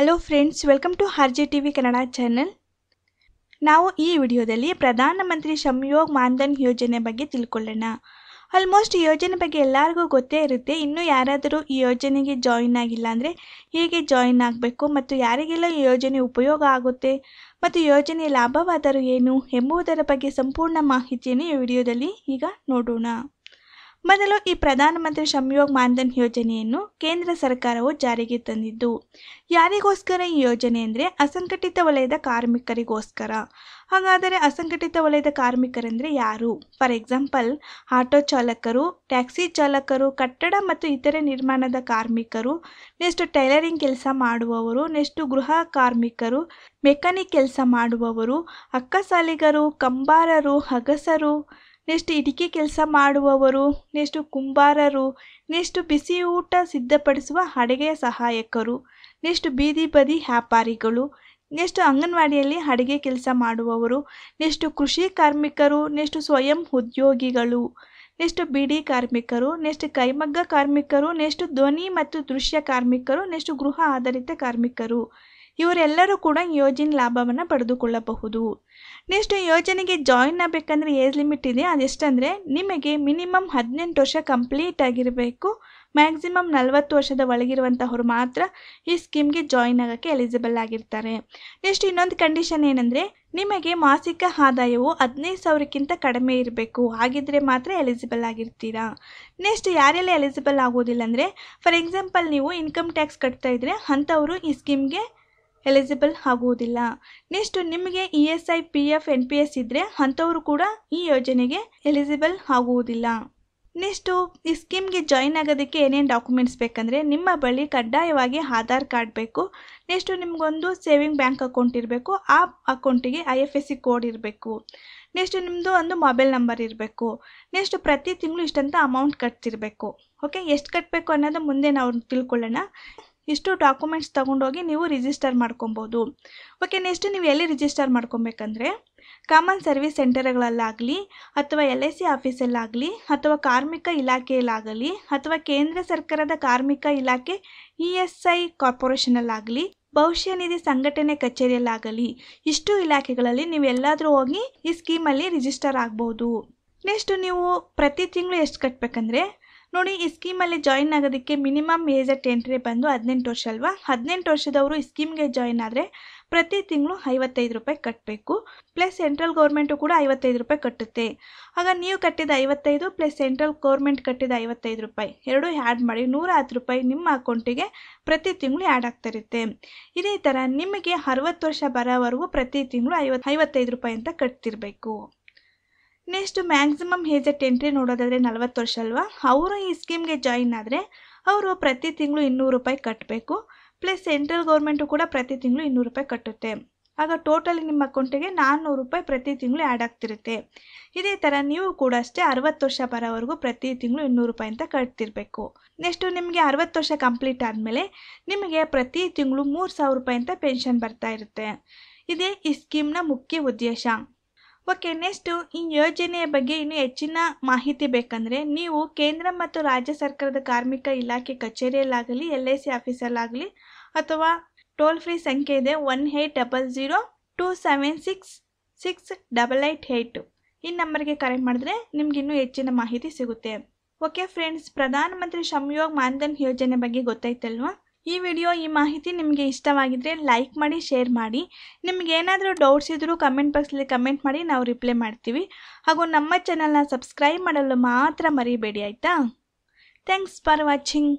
hello friends welcome to ಹರ್ G T V Kannada channel ನಾವು ಈ ವಿಡಿಯೋದಲ್ಲಿ ಪ್ರಧಾನಮಂತ್ರಿ ಸಂಯೋಗ್ ಮಾನ್ಧನ್ ಯೋಜನೆ ಬಗ್ಗೆ ತಿಳ್ಕೊಳ್ಳೋಣ ಆಲ್ಮೋಸ್ಟ್ ಈ ಯೋಜನೆ ಬಗ್ಗೆ ಎಲ್ಲರಿಗೂ ಗೊತ್ತೇ ಇರುತ್ತೆ ಇನ್ನೂ ಯಾರಾದರೂ ಈ ಯೋಜನೆಗೆ ಜಾಯಿನ್ ಆಗಿಲ್ಲ ಅಂದರೆ ಹೇಗೆ ಜಾಯಿನ್ ಆಗಬೇಕು ಮತ್ತು ಯಾರಿಗೆಲ್ಲ ಈ ಯೋಜನೆ ಉಪಯೋಗ ಆಗುತ್ತೆ ಮತ್ತು ಯೋಜನೆಯ ಲಾಭವಾದರೂ ಏನು ಎಂಬುದರ ಬಗ್ಗೆ ಸಂಪೂರ್ಣ ಮಾಹಿತಿಯನ್ನು ಈ ವಿಡಿಯೋದಲ್ಲಿ ಈಗ ನೋಡೋಣ ಮೊದಲು ಈ ಪ್ರಧಾನಮಂತ್ರಿ ಶ್ರಮಯೋಗ್ ಮಾನ್ಧನ್ ಯೋಜನೆಯನ್ನು ಕೇಂದ್ರ ಸರ್ಕಾರವು ಜಾರಿಗೆ ತಂದಿದ್ದು ಯಾರಿಗೋಸ್ಕರ ಈ ಯೋಜನೆ ಅಂದರೆ ಅಸಂಘಟಿತ ವಲಯದ ಕಾರ್ಮಿಕರಿಗೋಸ್ಕರ ಹಾಗಾದರೆ ಅಸಂಘಟಿತ ವಲಯದ ಕಾರ್ಮಿಕರೆಂದರೆ ಯಾರು ಫಾರ್ ಎಕ್ಸಾಂಪಲ್ ಆಟೋ ಚಾಲಕರು ಟ್ಯಾಕ್ಸಿ ಚಾಲಕರು ಕಟ್ಟಡ ಮತ್ತು ಇತರೆ ನಿರ್ಮಾಣದ ಕಾರ್ಮಿಕರು ನೆಕ್ಸ್ಟ್ ಟೈಲರಿಂಗ್ ಕೆಲಸ ಮಾಡುವವರು ನೆಕ್ಸ್ಟ್ ಗೃಹ ಕಾರ್ಮಿಕರು ಮೆಕ್ಯಾನಿಕ್ ಕೆಲಸ ಮಾಡುವವರು ಅಕ್ಕಸಾಲಿಗರು ಕಂಬಾರರು ಹಗಸರು ನೆಕ್ಸ್ಟ್ ಇಟಿಕೆ ಕೆಲಸ ಮಾಡುವವರು ನೆಕ್ಸ್ಟು ಕುಂಬಾರರು ನೆಕ್ಸ್ಟು ಊಟ ಸಿದ್ಧಪಡಿಸುವ ಅಡುಗೆಯ ಸಹಾಯಕರು ನೆಕ್ಸ್ಟ್ ಬೀದಿ ಬದಿ ವ್ಯಾಪಾರಿಗಳು ನೆಕ್ಸ್ಟ್ ಅಂಗನವಾಡಿಯಲ್ಲಿ ಅಡುಗೆ ಕೆಲಸ ಮಾಡುವವರು ನೆಕ್ಸ್ಟು ಕೃಷಿ ಕಾರ್ಮಿಕರು ನೆಕ್ಸ್ಟು ಸ್ವಯಂ ಉದ್ಯೋಗಿಗಳು ನೆಕ್ಸ್ಟ್ ಬಿಡಿ ಕಾರ್ಮಿಕರು ನೆಕ್ಸ್ಟ್ ಕೈಮಗ್ಗ ಕಾರ್ಮಿಕರು ನೆಕ್ಸ್ಟ್ ಧ್ವನಿ ಮತ್ತು ದೃಶ್ಯ ಕಾರ್ಮಿಕರು ನೆಕ್ಸ್ಟ್ ಗೃಹ ಆಧಾರಿತ ಕಾರ್ಮಿಕರು ಇವರೆಲ್ಲರೂ ಕೂಡ ಯೋಜನೆ ಲಾಭವನ್ನು ಪಡೆದುಕೊಳ್ಳಬಹುದು ನೆಕ್ಸ್ಟ್ ಯೋಜನೆಗೆ ಜಾಯಿನ್ ಆಗಬೇಕಂದ್ರೆ ಏಜ್ ಲಿಮಿಟ್ ಇದೆ ಅದೆಷ್ಟಂದರೆ ನಿಮಗೆ ಮಿನಿಮಮ್ ಹದಿನೆಂಟು ವರ್ಷ ಕಂಪ್ಲೀಟ್ ಆಗಿರಬೇಕು ಮ್ಯಾಕ್ಸಿಮಮ್ ನಲವತ್ತು ವರ್ಷದ ಒಳಗಿರುವಂಥವ್ರು ಮಾತ್ರ ಈ ಸ್ಕೀಮ್ಗೆ ಜಾಯಿನ್ ಆಗೋಕ್ಕೆ ಎಲಿಜಿಬಲ್ ಆಗಿರ್ತಾರೆ ನೆಕ್ಸ್ಟ್ ಇನ್ನೊಂದು ಕಂಡೀಷನ್ ಏನಂದರೆ ನಿಮಗೆ ಮಾಸಿಕ ಆದಾಯವು ಹದಿನೈದು ಸಾವಿರಕ್ಕಿಂತ ಕಡಿಮೆ ಇರಬೇಕು ಹಾಗಿದ್ರೆ ಮಾತ್ರ ಎಲಿಜಿಬಲ್ ಆಗಿರ್ತೀರಾ ನೆಕ್ಸ್ಟ್ ಯಾರೆಲ್ಲ ಎಲಿಜಿಬಲ್ ಆಗೋದಿಲ್ಲ ಅಂದರೆ ಫಾರ್ ಎಕ್ಸಾಂಪಲ್ ನೀವು ಇನ್ಕಮ್ ಟ್ಯಾಕ್ಸ್ ಕಟ್ತಾ ಇದ್ದರೆ ಅಂಥವರು ಈ ಸ್ಕೀಮ್ಗೆ ಎಲಿಜಿಬಲ್ ಆಗುವುದಿಲ್ಲ ನೆಕ್ಸ್ಟ್ ನಿಮಗೆ E e S I P F N P S ಇದ್ದರೆ ಅಂಥವರು ಕೂಡ ಈ ಯೋಜನೆಗೆ ಎಲಿಜಿಬಲ್ ಆಗುವುದಿಲ್ಲ ನೆಕ್ಸ್ಟು ಈ ಸ್ಕೀಮ್ಗೆ ಜಾಯಿನ್ ಆಗೋದಕ್ಕೆ ಏನೇನು ಡಾಕ್ಯುಮೆಂಟ್ಸ್ ಬೇಕಂದರೆ ನಿಮ್ಮ ಬಳಿ ಕಡ್ಡಾಯವಾಗಿ ಆಧಾರ್ ಕಾರ್ಡ್ ಬೇಕು ನೆಕ್ಸ್ಟು ನಿಮಗೊಂದು ಸೇವಿಂಗ್ ಬ್ಯಾಂಕ್ ಅಕೌಂಟ್ ಇರಬೇಕು ಆ ಅಕೌಂಟಿಗೆ I F S C code ಇರಬೇಕು ನೆಕ್ಸ್ಟು ನಿಮ್ಮದು ಒಂದು ಮೊಬೈಲ್ ನಂಬರ್ ಇರಬೇಕು ನೆಕ್ಸ್ಟ್ ಪ್ರತಿ ತಿಂಗಳು ಇಷ್ಟಂತ ಅಮೌಂಟ್ ಕಟ್ತಿರಬೇಕು ಓಕೆ ಎಷ್ಟು ಕಟ್ಟಬೇಕು ಅನ್ನೋದು ಮುಂದೆ ನಾವು ತಿಳ್ಕೊಳ್ಳೋಣ ಇಷ್ಟು ಡಾಕ್ಯುಮೆಂಟ್ಸ್ ತೊಗೊಂಡೋಗಿ ನೀವು ರಿಜಿಸ್ಟರ್ ಮಾಡ್ಕೊಬೋದು ಓಕೆ ನೆಕ್ಸ್ಟ್ ನೀವು ಎಲ್ಲಿ ರಿಜಿಸ್ಟರ್ ಮಾಡ್ಕೊಬೇಕಂದ್ರೆ ಕಾಮನ್ ಸರ್ವಿಸ್ ಸೆಂಟರ್ಗಳಲ್ಲಾಗಲಿ ಅಥವಾ ಎಲ್ ಐ ಸಿ ಆಫೀಸಲ್ಲಾಗಲಿ ಅಥವಾ ಕಾರ್ಮಿಕ ಇಲಾಖೆಯಲ್ಲಾಗಲಿ ಅಥವಾ ಕೇಂದ್ರ ಸರ್ಕಾರದ ಕಾರ್ಮಿಕ ಇಲಾಖೆ ಇ ಎಸ್ ಐ ಕಾರ್ಪೊರೇಷನಲ್ಲಾಗಲಿ ಭವಿಷ್ಯ ನಿಧಿ ಸಂಘಟನೆ ಕಚೇರಿಯಲ್ಲಾಗಲಿ ಇಷ್ಟು ಇಲಾಖೆಗಳಲ್ಲಿ ನೀವು ಹೋಗಿ ಈ ಸ್ಕೀಮಲ್ಲಿ ರಿಜಿಸ್ಟರ್ ಆಗ್ಬೋದು ನೆಕ್ಸ್ಟ್ ನೀವು ಪ್ರತಿ ತಿಂಗಳು ಎಷ್ಟು ಕಟ್ಟಬೇಕಂದ್ರೆ ನೋಡಿ ಈ ಸ್ಕೀಮಲ್ಲಿ ಜಾಯಿನ್ ಆಗೋದಕ್ಕೆ ಮಿನಿಮಮ್ ಏಜ್ ಅಟ್ ಎಂಟ್ರಿ ಬಂದು ಹದಿನೆಂಟು ವರ್ಷ ಅಲ್ವಾ ಹದಿನೆಂಟು ವರ್ಷದವರು ಈ ಸ್ಕೀಮ್ಗೆ ಜಾಯಿನ್ ಆದರೆ ಪ್ರತಿ ತಿಂಗಳು ಐವತ್ತೈದು ರೂಪಾಯಿ ಕಟ್ಟಬೇಕು ಪ್ಲಸ್ ಸೆಂಟ್ರಲ್ ಗೌರ್ಮೆಂಟು ಕೂಡ ಐವತ್ತೈದು ರೂಪಾಯಿ ಕಟ್ಟುತ್ತೆ ಆಗ ನೀವು ಕಟ್ಟಿದ ಐವತ್ತೈದು ಪ್ಲಸ್ ಸೆಂಟ್ರಲ್ ಗೌರ್ಮೆಂಟ್ ಕಟ್ಟಿದ ಐವತ್ತೈದು ರೂಪಾಯಿ ಎರಡೂ ಆ್ಯಡ್ ಮಾಡಿ ನೂರ ಹತ್ತು ರೂಪಾಯಿ ನಿಮ್ಮ ಅಕೌಂಟಿಗೆ ಪ್ರತಿ ತಿಂಗಳು ಆ್ಯಡ್ ಆಗ್ತಿರುತ್ತೆ ಇದೇ ಥರ ನಿಮಗೆ ಅರವತ್ತು ವರ್ಷ ಬರೋವರೆಗೂ ಪ್ರತಿ ತಿಂಗಳು ಐವತ್ತು ಐವತ್ತೈದು ರೂಪಾಯಿ ಅಂತ ಕಟ್ತಿರಬೇಕು next maximum age at entry ನೋಡೋದಾದರೆ ನಲವತ್ತು ವರ್ಷ ಅಲ್ವಾ ಅವರು ಈ ಸ್ಕೀಮ್ಗೆ ಜಾಯಿನ್ ಆದರೆ ಅವರು ಪ್ರತಿ ತಿಂಗಳು ಇನ್ನೂರು ರೂಪಾಯಿ ಕಟ್ಟಬೇಕು ಪ್ಲಸ್ ಸೆಂಟ್ರಲ್ ಗೌರ್ಮೆಂಟು ಕೂಡ ಪ್ರತಿ ತಿಂಗಳು ಇನ್ನೂರು ರೂಪಾಯಿ ಕಟ್ಟುತ್ತೆ ಆಗ ಟೋಟಲಿ ನಿಮ್ಮ ಅಕೌಂಟಿಗೆ ನಾನ್ನೂರು ರೂಪಾಯಿ ಪ್ರತಿ ತಿಂಗಳು ಆ್ಯಡ್ ಆಗ್ತಿರುತ್ತೆ ಇದೇ ಥರ ನೀವು ಕೂಡ ಅಷ್ಟೇ ಅರವತ್ತು ವರ್ಷ ಬರೋವರೆಗೂ ಪ್ರತಿ ತಿಂಗಳು ಇನ್ನೂರು ರೂಪಾಯಿ ಅಂತ ಕಟ್ತಿರಬೇಕು ನೆಕ್ಸ್ಟು ನಿಮಗೆ ಅರವತ್ತು ವರ್ಷ ಕಂಪ್ಲೀಟ್ ಆದಮೇಲೆ ನಿಮಗೆ ಪ್ರತಿ ತಿಂಗಳು ಮೂರು ಸಾವಿರ ರೂಪಾಯಿ ಅಂತ ಪೆನ್ಷನ್ ಬರ್ತಾ ಇರುತ್ತೆ ಇದೇ ಈ ಸ್ಕೀಮ್ನ ಮುಖ್ಯ ಉದ್ದೇಶ ಓಕೆ ನೆಕ್ಸ್ಟು ಈ ಯೋಜನೆಯ ಬಗ್ಗೆ ಇನ್ನು ಹೆಚ್ಚಿನ ಮಾಹಿತಿ ಬೇಕಂದರೆ ನೀವು ಕೇಂದ್ರ ಮತ್ತು ರಾಜ್ಯ ಸರ್ಕಾರದ ಕಾರ್ಮಿಕ ಇಲಾಖೆ ಕಚೇರಿಯಲ್ಲಾಗಲಿ ಎಲ್ ಐ ಸಿ ಆಫೀಸಲ್ಲಾಗಲಿ ಅಥವಾ ಟೋಲ್ ಫ್ರೀ ಸಂಖ್ಯೆ ಇದೆ one eight double zero two seven six six double eight eight ಈ ನಂಬರ್ಗೆ ಕರೆ ಮಾಡಿದ್ರೆ ಇನ್ನೂ ಹೆಚ್ಚಿನ ಮಾಹಿತಿ ಸಿಗುತ್ತೆ ಓಕೆ ಫ್ರೆಂಡ್ಸ್ ಪ್ರಧಾನಮಂತ್ರಿ ಶ್ರಮಯೋಗ್ ಮಾನ್ಧನ್ ಯೋಜನೆ ಬಗ್ಗೆ ಗೊತ್ತಾಯ್ತಲ್ವಾ ಈ ವಿಡಿಯೋ ಈ ಮಾಹಿತಿ ನಿಮಗೆ ಇಷ್ಟವಾಗಿದ್ದರೆ ಲೈಕ್ ಮಾಡಿ ಶೇರ್ ಮಾಡಿ ನಿಮ್ಗೆ ಏನಾದರೂ ಡೌಟ್ಸ್ ಇದ್ದರೂ ಕಮೆಂಟ್ ಬಾಕ್ಸಲ್ಲಿ ಕಮೆಂಟ್ ಮಾಡಿ ನಾವು ರಿಪ್ಲೈ ಮಾಡ್ತೀವಿ ಹಾಗೂ ನಮ್ಮ ಚಾನಲ್ನ ಸಬ್ಸ್ಕ್ರೈಬ್ ಮಾಡಲು ಮಾತ್ರ ಮರಿಬೇಡಿ ಆಯಿತಾ ಥ್ಯಾಂಕ್ಸ್ ಫಾರ್ ವಾಚಿಂಗ್